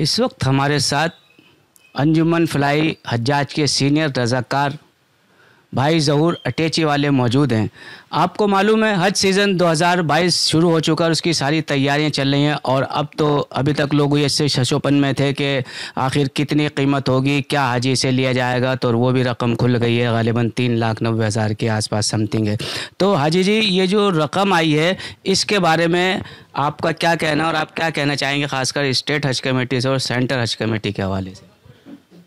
इस वक्त हमारे साथ अंजुमन फ्लाई हजाज के सीनियर रज़ाकार भाई ज़हूर अटैची वाले मौजूद हैं आपको मालूम है हज सीज़न 2022 शुरू हो चुका है उसकी सारी तैयारियां चल रही हैं और अब तो अभी तक लोग इससे शशोपन में थे कि आखिर कितनी कीमत होगी क्या हाजी से लिया जाएगा तो वो भी रकम खुल गई है गालिबा तीन लाख नब्बे हज़ार के आसपास समथिंग है तो हाजी जी ये जो रकम आई है इसके बारे में आपका क्या कहना और आप क्या कहना चाहेंगे खासकर इस्टेट हज कमेटी से और सेंटर हज कमेटी के हवाले से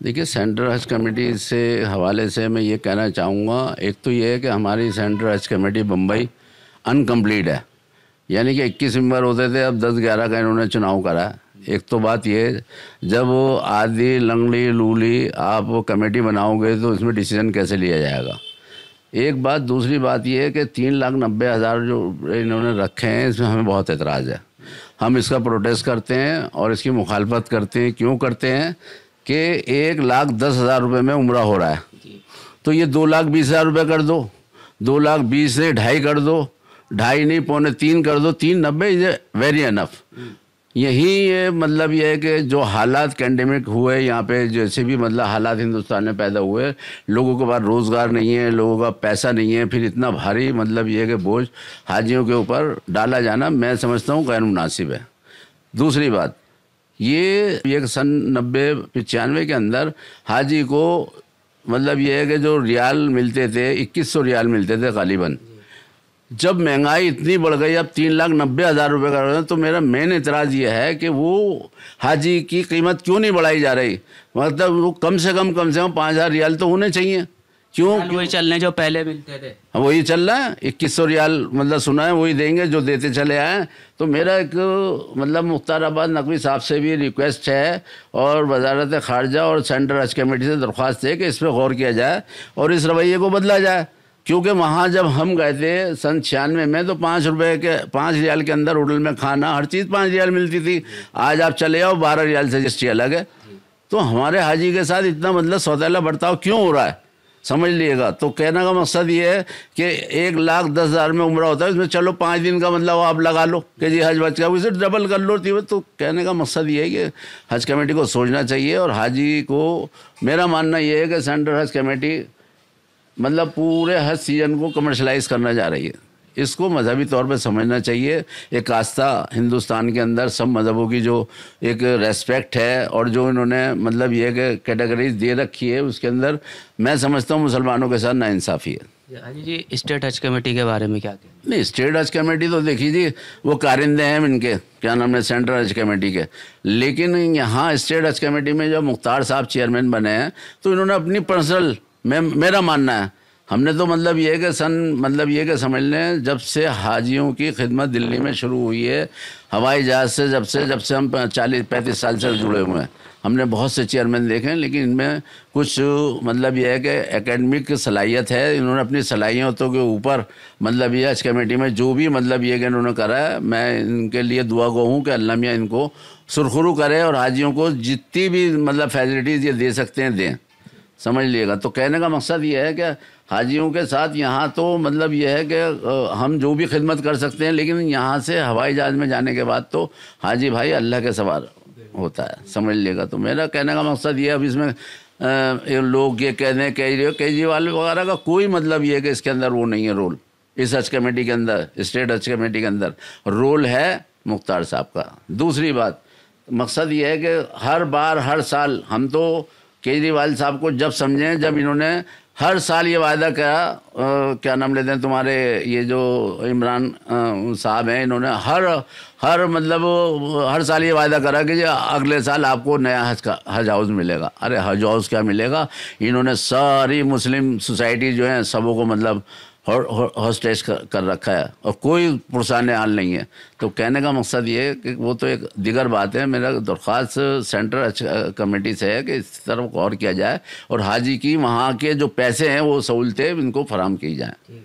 देखिए सेंट्रल हज कमेटी से हवाले से मैं ये कहना चाहूँगा एक तो ये है कि हमारी सेंट्रल हज कमेटी बम्बई अनकम्प्लीट है यानी कि इक्कीस मेम्बर होते थे अब दस ग्यारह का इन्होंने चुनाव करा एक तो बात ये जब आदि लंगड़ी लूली आप कमेटी बनाओगे तो इसमें डिसीजन कैसे लिया जाएगा एक बात दूसरी बात यह है कि तीन लाख नब्बे हज़ार जो इन्होंने रखे हैं इसमें हमें बहुत एतराज़ है हम इसका प्रोटेस्ट करते हैं और इसकी मुखालफत करते हैं क्यों करते हैं कि एक लाख दस हज़ार रुपये में उम्र हो रहा है तो ये दो लाख बीस हज़ार रुपये कर दो दो लाख बीस से ढाई कर दो ढाई नहीं पौने तीन कर दो तीन नब्बे इज वेरी अनफ यही ये मतलब ये है कि जो हालात कैंडेमिक हुए यहाँ पे जैसे भी मतलब हालात हिंदुस्तान में पैदा हुए लोगों के पास रोज़गार नहीं है लोगों का पैसा नहीं है फिर इतना भारी मतलब ये है कि बोझ हाजियों के ऊपर डाला जाना मैं समझता हूँ गैर मुनासिब है दूसरी बात ये एक सन नब्बे पचानवे के अंदर हाजी को मतलब ये है कि जो रियाल मिलते थे इक्कीस सौ रियाल मिलते थे गालिबन जब महंगाई इतनी बढ़ गई अब तीन लाख नब्बे हज़ार रुपये का रहे तो मेरा मेन इतराज़ ये है कि वो हाजी की कीमत क्यों नहीं बढ़ाई जा रही मतलब वो कम से कम कम से कम पाँच हज़ार रियाल तो होने चाहिए क्यों वही चलने जो पहले मिलते थे हाँ, वही चल रहा है इक्कीस सौ रियाल मतलब सुना है वही देंगे जो देते चले आए तो मेरा एक मतलब मुख्ताराबाद नकवी साहब से भी रिक्वेस्ट है और वजारत खारजा और सेंट्रल हज कमेटी से दरख्वास्त है कि इस पर गौर किया जाए और इस रवैये को बदला जाए क्योंकि वहाँ जब हम गए थे सन छियानवे में तो पाँच रुपये के पाँच रियाल के अंदर होटल में खाना हर चीज़ पाँच रियाल मिलती थी आज आप चले आओ बारह रियाल से जिस अलग है तो हमारे हाजी के साथ इतना मतलब सौतेला बर्ताव क्यों हो रहा है समझ लीजिएगा तो कहने का मकसद ये है कि एक लाख दस हज़ार में उम्र होता है इसमें चलो पाँच दिन का मतलब आप लगा लो कि जी हज बच का उसे डबल कर लो थी तो कहने का मकसद ये है कि हज कमेटी को सोचना चाहिए और हाजी को मेरा मानना ये है कि सेंट्रल हज कमेटी मतलब पूरे हज सीजन को कमर्शलाइज करना जा रही है इसको मजहबी तौर पर समझना चाहिए एक आस्था हिंदुस्तान के अंदर सब मज़हबों की जो एक रेस्पेक्ट है और जो इन्होंने मतलब ये कैटेगरीज दे रखी है उसके अंदर मैं समझता हूँ मुसलमानों के साथ नाइंसाफ़ी है जी स्टेट हज कमेटी के बारे में क्या कहें नहीं स्टेट हज कमेटी तो देखी जी वो कारिंदे हैं इनके क्या नाम है सेंट्रल हज कमेटी के लेकिन यहाँ स्टेट हज कमेटी में जब मुख्तार साहब चेयरमैन बने हैं तो इन्होंने अपनी पर्सनल मैं मेरा मानना है हमने तो मतलब ये कि सन मतलब ये कि समझ लें जब से हाजियों की खिदमत दिल्ली में शुरू हुई है हवाई जहाज़ से जब से जब से हम चालीस पैंतीस साल से जुड़े हुए हैं हमने बहुत से चेयरमैन देखे हैं लेकिन इनमें कुछ मतलब यह है कि एकेडमिक सलाहियत है इन्होंने अपनी सलाहियतों के ऊपर मतलब यह हज कमेटी में जो भी मतलब ये कि इन्होंने करा है मैं इनके लिए दुआ गो हूँ कि अल्लाह मियाँ इनको सुरखरू करें और हाजियों को जितनी भी मतलब फैसिलिटीज़ ये दे सकते हैं दें समझ लिएगा तो कहने का मकसद ये है कि हाजियों के साथ यहाँ तो मतलब ये है कि हम जो भी खिदमत कर सकते हैं लेकिन यहाँ से हवाई जहाज़ में जाने के बाद तो हाजी भाई अल्लाह के सवार होता है समझ लिएगा तो मेरा कहने का मकसद ये है अब इसमें ये लोग ये कह दें केजरीवाल केजरीवाल वगैरह का कोई मतलब ये है कि इसके अंदर वो नहीं है रोल इस हज कमेटी के अंदर स्टेट हज कमेटी के अंदर रोल है मुख्तार साहब का दूसरी बात मकसद ये है कि हर बार हर साल हम तो केजरीवाल साहब को जब समझें जब इन्होंने हर साल ये वायदा किया क्या नाम लेते हैं तुम्हारे ये जो इमरान साहब हैं इन्होंने हर हर मतलब हर साल ये वायदा करा कि अगले साल आपको नया हज का हज हाउस मिलेगा अरे हज हाउस क्या मिलेगा इन्होंने सारी मुस्लिम सोसाइटी जो हैं सबों को मतलब हॉस्टेज कर, कर रखा है और कोई पुरसान हाल नहीं है तो कहने का मकसद ये है कि वो तो एक दिगर बात है मेरा दरख्वास्त सेंटर कमेटी से है कि इस तरफ गौर किया जाए और हाजी की वहाँ के जो पैसे हैं वो सहूलतें इनको फराम की जाएँ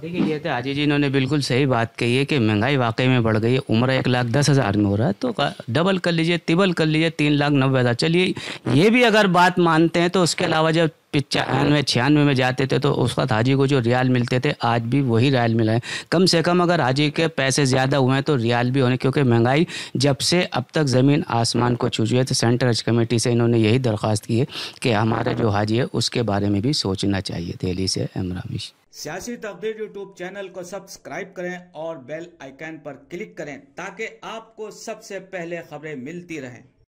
देखिए ये तो हाजी जी इन्होंने बिल्कुल सही बात कही है कि महंगाई वाकई में बढ़ गई है उम्र एक लाख दस हज़ार में हो रहा है तो डबल कर लीजिए तिबल कर लीजिए तीन लाख नब्बे हज़ार चलिए ये भी अगर बात मानते हैं तो उसके अलावा जब पचानवे छियानवे में जाते थे तो उस वक्त हाजी को जो रियाल मिलते थे आज भी वही रियाल मिला है कम से कम अगर हाजी के पैसे ज़्यादा हुए हैं तो रियाल भी होने क्योंकि महंगाई जब से अब तक ज़मीन आसमान को छू चुकी है तो सेंट्रल हज कमेटी से इन्होंने यही दरख्वास्त की है कि हमारा जो हाजी है उसके बारे में भी सोचना चाहिए दिल्ली से अमरामिश सियासी तकदीर यूट्यूब चैनल को सब्सक्राइब करें और बेल आइकन पर क्लिक करें ताकि आपको सबसे पहले खबरें मिलती रहें